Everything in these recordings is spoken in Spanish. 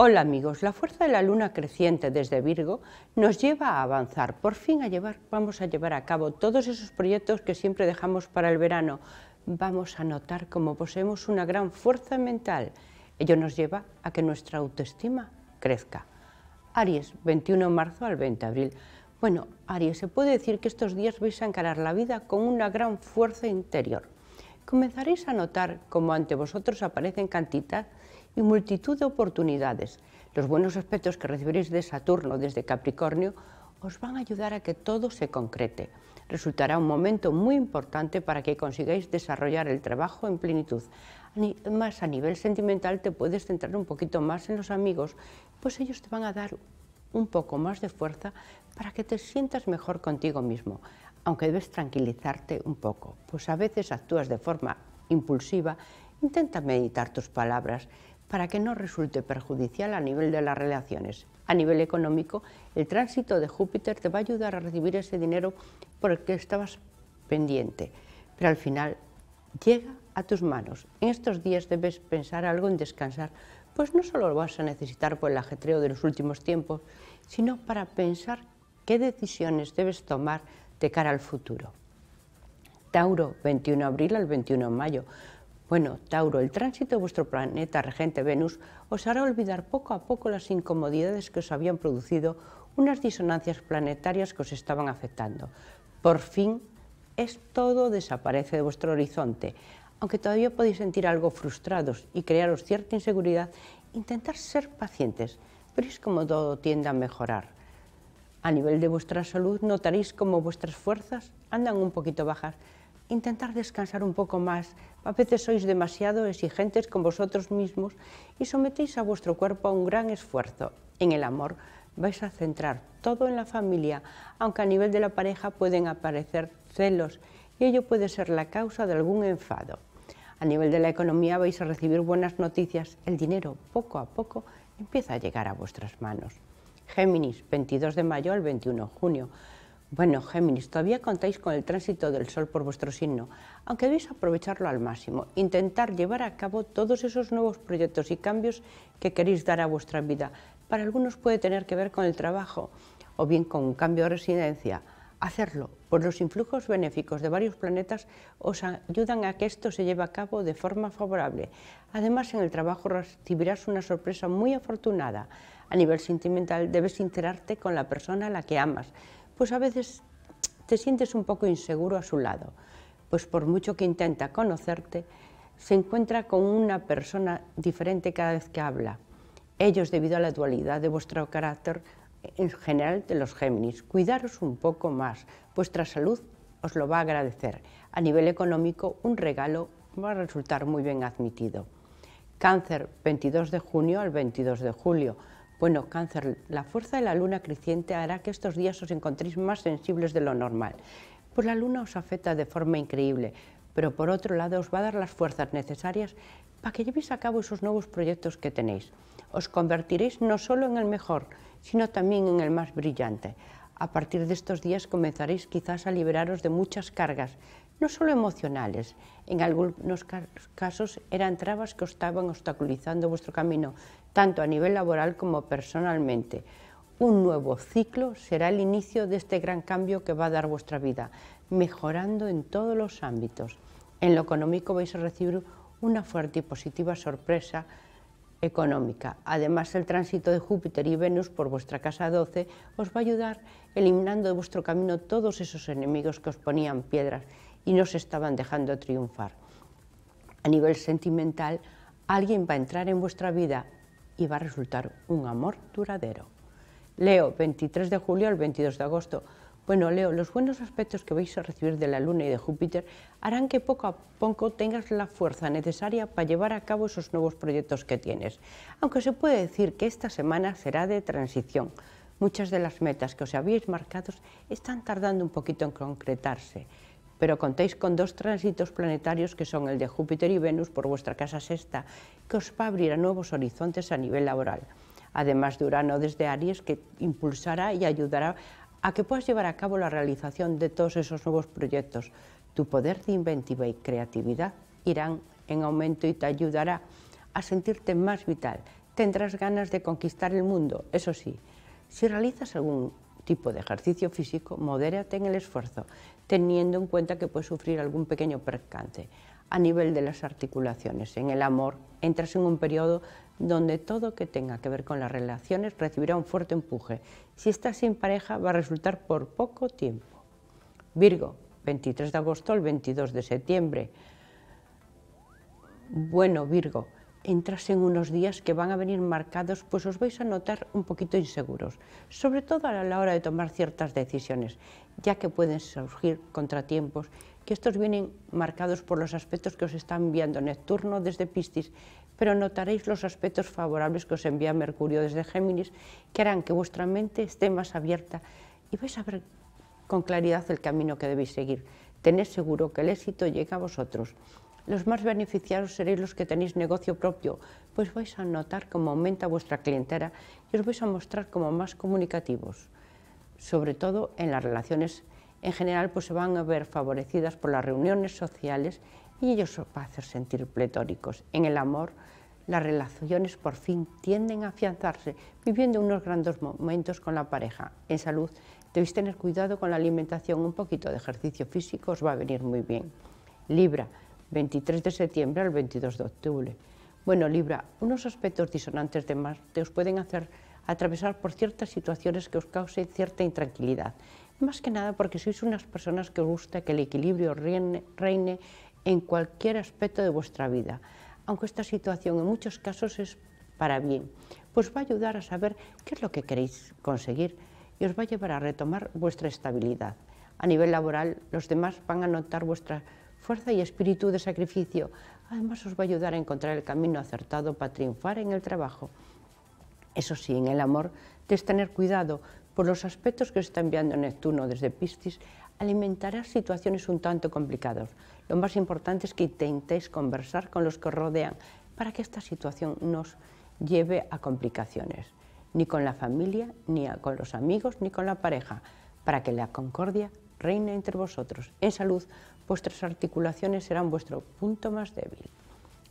Hola amigos, la fuerza de la luna creciente desde Virgo nos lleva a avanzar. Por fin a llevar, vamos a llevar a cabo todos esos proyectos que siempre dejamos para el verano. Vamos a notar cómo poseemos una gran fuerza mental. Ello nos lleva a que nuestra autoestima crezca. Aries, 21 de marzo al 20 de abril. Bueno, Aries, se puede decir que estos días vais a encarar la vida con una gran fuerza interior. Comenzaréis a notar cómo ante vosotros aparecen cantidad y multitud de oportunidades. Los buenos aspectos que recibiréis de Saturno desde Capricornio os van a ayudar a que todo se concrete. Resultará un momento muy importante para que consigáis desarrollar el trabajo en plenitud. Más a nivel sentimental te puedes centrar un poquito más en los amigos, pues ellos te van a dar un poco más de fuerza para que te sientas mejor contigo mismo, aunque debes tranquilizarte un poco, pues a veces actúas de forma impulsiva, intenta meditar tus palabras, para que no resulte perjudicial a nivel de las relaciones. A nivel económico, el tránsito de Júpiter te va a ayudar a recibir ese dinero por el que estabas pendiente, pero al final llega a tus manos. En estos días debes pensar algo en descansar, pues no solo lo vas a necesitar por el ajetreo de los últimos tiempos, sino para pensar qué decisiones debes tomar de cara al futuro. Tauro, 21 de abril al 21 de mayo. Bueno, Tauro, el tránsito de vuestro planeta regente Venus os hará olvidar poco a poco las incomodidades que os habían producido unas disonancias planetarias que os estaban afectando. Por fin, es todo desaparece de vuestro horizonte. Aunque todavía podéis sentir algo frustrados y crearos cierta inseguridad, intentar ser pacientes, veréis como todo tiende a mejorar. A nivel de vuestra salud, notaréis como vuestras fuerzas andan un poquito bajas, intentar descansar un poco más. A veces sois demasiado exigentes con vosotros mismos y sometéis a vuestro cuerpo a un gran esfuerzo. En el amor vais a centrar todo en la familia, aunque a nivel de la pareja pueden aparecer celos y ello puede ser la causa de algún enfado. A nivel de la economía vais a recibir buenas noticias. El dinero poco a poco empieza a llegar a vuestras manos. Géminis, 22 de mayo al 21 de junio. Bueno, Géminis, todavía contáis con el tránsito del Sol por vuestro signo, aunque debéis aprovecharlo al máximo, intentar llevar a cabo todos esos nuevos proyectos y cambios que queréis dar a vuestra vida. Para algunos puede tener que ver con el trabajo o bien con un cambio de residencia. Hacerlo, por los influjos benéficos de varios planetas, os ayudan a que esto se lleve a cabo de forma favorable. Además, en el trabajo recibirás una sorpresa muy afortunada. A nivel sentimental, debes sincerarte con la persona a la que amas pues a veces te sientes un poco inseguro a su lado, pues por mucho que intenta conocerte, se encuentra con una persona diferente cada vez que habla. Ellos, debido a la dualidad de vuestro carácter, en general de los Géminis, cuidaros un poco más, vuestra salud os lo va a agradecer. A nivel económico, un regalo va a resultar muy bien admitido. Cáncer, 22 de junio al 22 de julio bueno, cáncer, la fuerza de la luna creciente hará que estos días os encontréis más sensibles de lo normal. Pues la luna os afecta de forma increíble, pero por otro lado os va a dar las fuerzas necesarias para que llevéis a cabo esos nuevos proyectos que tenéis. Os convertiréis no solo en el mejor, sino también en el más brillante. A partir de estos días comenzaréis quizás a liberaros de muchas cargas, no solo emocionales, en algunos casos eran trabas que os estaban obstaculizando vuestro camino, tanto a nivel laboral como personalmente. Un nuevo ciclo será el inicio de este gran cambio que va a dar vuestra vida, mejorando en todos los ámbitos. En lo económico vais a recibir una fuerte y positiva sorpresa económica. Además, el tránsito de Júpiter y Venus por vuestra casa 12 os va a ayudar eliminando de vuestro camino todos esos enemigos que os ponían piedras y nos estaban dejando triunfar. A nivel sentimental, alguien va a entrar en vuestra vida y va a resultar un amor duradero. Leo, 23 de julio al 22 de agosto. Bueno, Leo, los buenos aspectos que vais a recibir de la Luna y de Júpiter harán que poco a poco tengas la fuerza necesaria para llevar a cabo esos nuevos proyectos que tienes. Aunque se puede decir que esta semana será de transición. Muchas de las metas que os habéis marcado están tardando un poquito en concretarse pero contáis con dos tránsitos planetarios que son el de Júpiter y Venus por vuestra casa sexta, que os va a abrir a nuevos horizontes a nivel laboral, además de Urano desde Aries que impulsará y ayudará a que puedas llevar a cabo la realización de todos esos nuevos proyectos. Tu poder de inventiva y creatividad irán en aumento y te ayudará a sentirte más vital. Tendrás ganas de conquistar el mundo, eso sí. Si realizas algún tipo de ejercicio físico, modérate en el esfuerzo teniendo en cuenta que puede sufrir algún pequeño percance a nivel de las articulaciones. En el amor entras en un periodo donde todo que tenga que ver con las relaciones recibirá un fuerte empuje. Si estás sin pareja va a resultar por poco tiempo. Virgo, 23 de agosto al 22 de septiembre. Bueno, Virgo, entras en unos días que van a venir marcados, pues os vais a notar un poquito inseguros, sobre todo a la hora de tomar ciertas decisiones, ya que pueden surgir contratiempos, que estos vienen marcados por los aspectos que os está enviando Neptuno desde Piscis, pero notaréis los aspectos favorables que os envía Mercurio desde Géminis, que harán que vuestra mente esté más abierta y vais a ver con claridad el camino que debéis seguir. Tened seguro que el éxito llega a vosotros los más beneficiados seréis los que tenéis negocio propio, pues vais a notar cómo aumenta vuestra clientela y os vais a mostrar como más comunicativos, sobre todo en las relaciones en general pues se van a ver favorecidas por las reuniones sociales y ellos os va a hacer sentir pletóricos. En el amor, las relaciones por fin tienden a afianzarse, viviendo unos grandes momentos con la pareja. En salud, debéis tener cuidado con la alimentación, un poquito de ejercicio físico os va a venir muy bien. Libra, 23 de septiembre al 22 de octubre. Bueno, Libra, unos aspectos disonantes de Marte os pueden hacer atravesar por ciertas situaciones que os causen cierta intranquilidad, más que nada porque sois unas personas que os gusta que el equilibrio reine, en cualquier aspecto de vuestra vida, aunque esta situación en muchos casos es para bien, pues va a ayudar a saber qué es lo que queréis conseguir y os va a llevar a retomar vuestra estabilidad. A nivel laboral, los demás van a notar vuestra fuerza y espíritu de sacrificio. Además os va a ayudar a encontrar el camino acertado para triunfar en el trabajo. Eso sí, en el amor es tener cuidado por los aspectos que os está enviando Neptuno desde Piscis, alimentarás situaciones un tanto complicadas. Lo más importante es que intentéis conversar con los que os rodean para que esta situación no lleve a complicaciones, ni con la familia, ni con los amigos, ni con la pareja, para que la concordia reina entre vosotros. En salud, vuestras articulaciones serán vuestro punto más débil.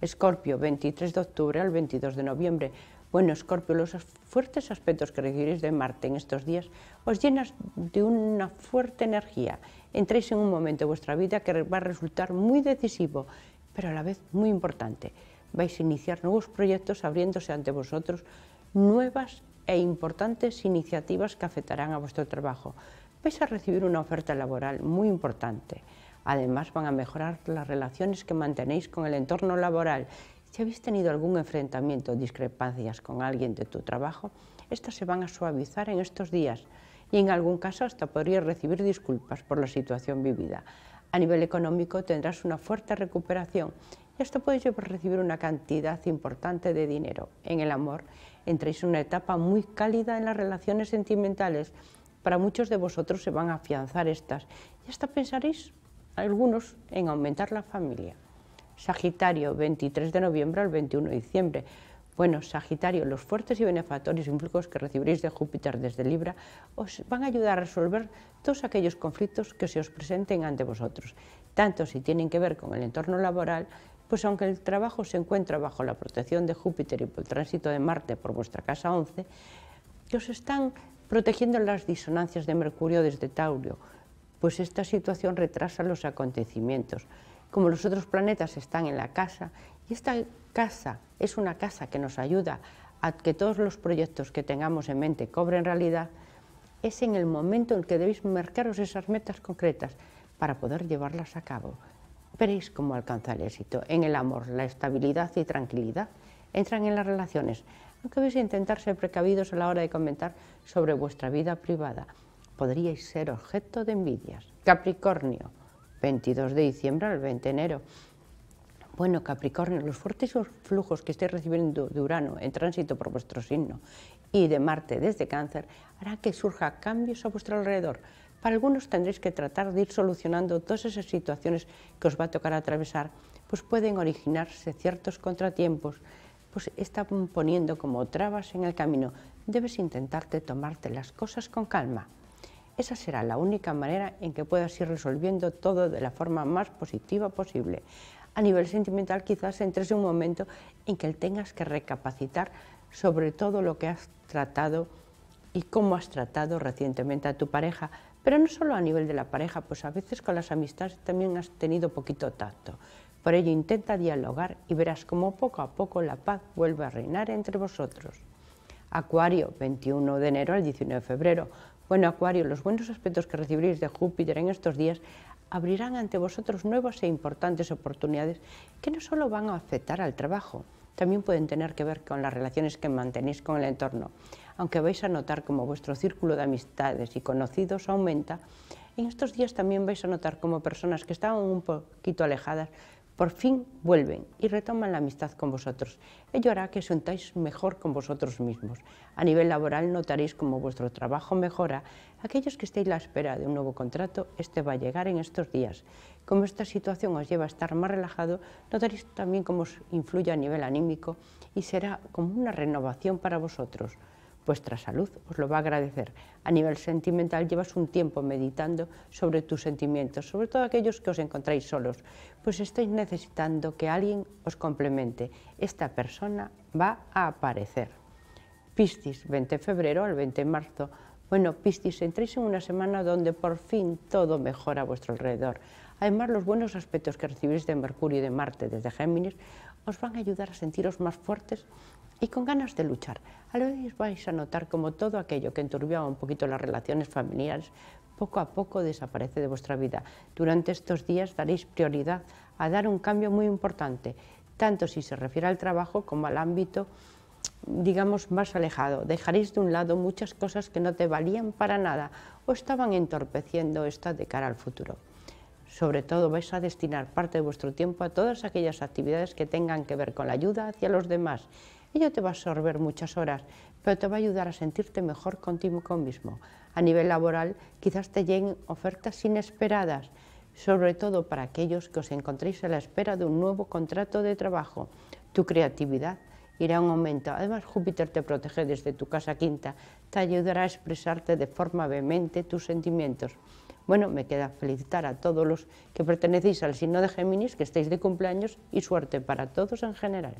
Escorpio, 23 de octubre al 22 de noviembre. Bueno, Escorpio, los fuertes aspectos que recibiréis de Marte en estos días os llenas de una fuerte energía. Entréis en un momento de vuestra vida que va a resultar muy decisivo, pero a la vez muy importante. Vais a iniciar nuevos proyectos abriéndose ante vosotros nuevas e importantes iniciativas que afectarán a vuestro trabajo vais a recibir una oferta laboral muy importante. Además, van a mejorar las relaciones que mantenéis con el entorno laboral. Si habéis tenido algún enfrentamiento o discrepancias con alguien de tu trabajo, estas se van a suavizar en estos días y en algún caso hasta podrías recibir disculpas por la situación vivida. A nivel económico tendrás una fuerte recuperación y esto puede llevar recibir una cantidad importante de dinero. En el amor entréis en una etapa muy cálida en las relaciones sentimentales para muchos de vosotros se van a afianzar estas. Y hasta pensaréis, algunos, en aumentar la familia. Sagitario, 23 de noviembre al 21 de diciembre. Bueno, Sagitario, los fuertes y benefactores influjos que recibiréis de Júpiter desde Libra os van a ayudar a resolver todos aquellos conflictos que se os presenten ante vosotros, tanto si tienen que ver con el entorno laboral, pues aunque el trabajo se encuentra bajo la protección de Júpiter y por el tránsito de Marte por vuestra casa 11, que os están protegiendo las disonancias de Mercurio desde Taurio, pues esta situación retrasa los acontecimientos. Como los otros planetas están en la casa, y esta casa es una casa que nos ayuda a que todos los proyectos que tengamos en mente cobren realidad, es en el momento en que debéis marcaros esas metas concretas para poder llevarlas a cabo. Veréis cómo alcanza el éxito en el amor, la estabilidad y tranquilidad entran en las relaciones, no que vais a intentar ser precavidos a la hora de comentar sobre vuestra vida privada. Podríais ser objeto de envidias. Capricornio, 22 de diciembre al 20 de enero. Bueno, Capricornio, los fuertes flujos que esté recibiendo de Urano en tránsito por vuestro signo y de Marte desde Cáncer hará que surjan cambios a vuestro alrededor. Para algunos tendréis que tratar de ir solucionando todas esas situaciones que os va a tocar atravesar, pues pueden originarse ciertos contratiempos pues está poniendo como trabas en el camino. Debes intentarte tomarte las cosas con calma. Esa será la única manera en que puedas ir resolviendo todo de la forma más positiva posible. A nivel sentimental quizás entres en un momento en que tengas que recapacitar sobre todo lo que has tratado y cómo has tratado recientemente a tu pareja, pero no solo a nivel de la pareja, pues a veces con las amistades también has tenido poquito tacto. Por ello intenta dialogar y verás cómo poco a poco la paz vuelve a reinar entre vosotros. Acuario, 21 de enero al 19 de febrero. Bueno, Acuario, los buenos aspectos que recibiréis de Júpiter en estos días abrirán ante vosotros nuevas e importantes oportunidades que no solo van a afectar al trabajo, también pueden tener que ver con las relaciones que mantenéis con el entorno. Aunque vais a notar como vuestro círculo de amistades y conocidos aumenta, en estos días también vais a notar como personas que estaban un poquito alejadas por fin vuelven y retoman la amistad con vosotros. Ello hará que sentáis mejor con vosotros mismos. A nivel laboral notaréis cómo vuestro trabajo mejora. Aquellos que estéis a la espera de un nuevo contrato, este va a llegar en estos días. Como esta situación os lleva a estar más relajado, notaréis también cómo os influye a nivel anímico y será como una renovación para vosotros. Vuestra salud os lo va a agradecer. A nivel sentimental llevas un tiempo meditando sobre tus sentimientos, sobre todo aquellos que os encontráis solos, pues estáis necesitando que alguien os complemente. Esta persona va a aparecer. Piscis, 20 de febrero al 20 de marzo, bueno, Piscis, entréis en una semana donde por fin todo mejora a vuestro alrededor. Además, los buenos aspectos que recibís de Mercurio y de Marte desde Géminis os van a ayudar a sentiros más fuertes y con ganas de luchar. A la vais a notar como todo aquello que enturbiaba un poquito las relaciones familiares poco a poco desaparece de vuestra vida. Durante estos días daréis prioridad a dar un cambio muy importante, tanto si se refiere al trabajo como al ámbito digamos, más alejado. Dejaréis de un lado muchas cosas que no te valían para nada o estaban entorpeciendo esta de cara al futuro. Sobre todo vais a destinar parte de vuestro tiempo a todas aquellas actividades que tengan que ver con la ayuda hacia los demás. Ello te va a absorber muchas horas, pero te va a ayudar a sentirte mejor contigo mismo. A nivel laboral, quizás te lleguen ofertas inesperadas, sobre todo para aquellos que os encontréis a la espera de un nuevo contrato de trabajo. Tu creatividad irá un momento. Además, Júpiter te protege desde tu casa quinta, te ayudará a expresarte de forma vehemente tus sentimientos. Bueno, me queda felicitar a todos los que pertenecéis al signo de Géminis, que estáis de cumpleaños y suerte para todos en general.